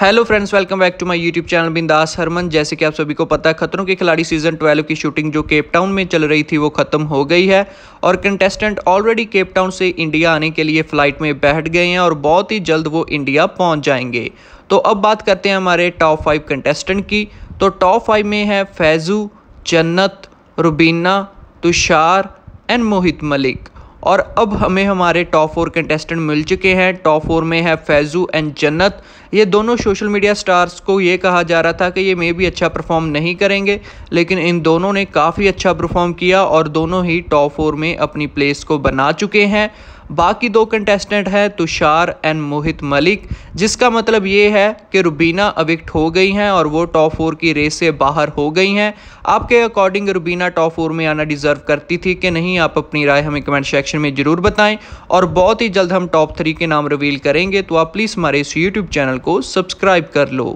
hello friends welcome back to my YouTube channel Bindaas Harman जैसे कि आप सभी को पता है खतरों के खिलाड़ी सीजन 12 की शूटिंग जो केप टाउन में चल रही थी वो खत्म हो गई है और कंटेस्टेंट ऑलरेडी केप टाउन से इंडिया आने के लिए फ्लाइट में बैठ गए हैं और बहुत ही जल्द वो इंडिया पहुंच जाएंगे तो अब बात करते हैं हमारे टॉप फाइव कंटेस्टेंट की तो टॉप फाइव में है फैजू जन्नत रुबीना तुषार एंड मोहित मलिक और अब हमें हमारे टॉप फोर कंटेस्टेंट मिल चुके हैं टॉप फोर में है फैजू एंड जन्नत ये दोनों सोशल मीडिया स्टार्स को ये कहा जा रहा था कि ये मे भी अच्छा परफॉर्म नहीं करेंगे लेकिन इन दोनों ने काफ़ी अच्छा परफॉर्म किया और दोनों ही टॉप फोर में अपनी प्लेस को बना चुके हैं बाकी दो कंटेस्टेंट हैं तुषार एंड मोहित मलिक जिसका मतलब ये है कि रुबीना अविक्ट हो गई हैं और वो टॉप फोर की रेस से बाहर हो गई हैं आपके अकॉर्डिंग रुबीना टॉप फोर में आना डिज़र्व करती थी कि नहीं आप अपनी राय हमें कमेंट सेक्शन में ज़रूर बताएं और बहुत ही जल्द हम टॉप थ्री के नाम रिवील करेंगे तो आप प्लीज़ हमारे इस यूट्यूब चैनल को सब्सक्राइब कर लो